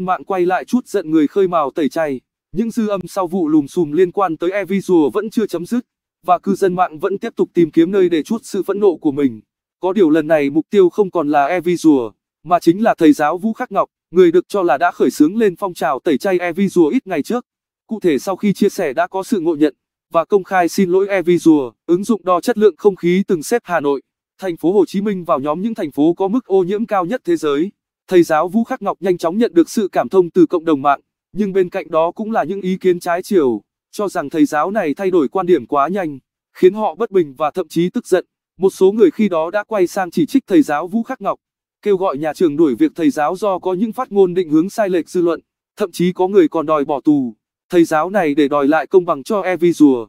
Mạng quay lại chút giận người khơi mào tẩy chay. Những dư âm sau vụ lùm xùm liên quan tới eVisual vẫn chưa chấm dứt, và cư dân mạng vẫn tiếp tục tìm kiếm nơi để chút sự phẫn nộ của mình. Có điều lần này mục tiêu không còn là eVisual, mà chính là thầy giáo Vũ Khắc Ngọc, người được cho là đã khởi xướng lên phong trào tẩy chay eVisual ít ngày trước. Cụ thể sau khi chia sẻ đã có sự ngộ nhận và công khai xin lỗi eVisual, ứng dụng đo chất lượng không khí từng xếp Hà Nội, thành phố Hồ Chí Minh vào nhóm những thành phố có mức ô nhiễm cao nhất thế giới thầy giáo Vũ Khắc Ngọc nhanh chóng nhận được sự cảm thông từ cộng đồng mạng, nhưng bên cạnh đó cũng là những ý kiến trái chiều, cho rằng thầy giáo này thay đổi quan điểm quá nhanh, khiến họ bất bình và thậm chí tức giận. Một số người khi đó đã quay sang chỉ trích thầy giáo Vũ Khắc Ngọc, kêu gọi nhà trường đuổi việc thầy giáo do có những phát ngôn định hướng sai lệch dư luận, thậm chí có người còn đòi bỏ tù. Thầy giáo này để đòi lại công bằng cho rùa.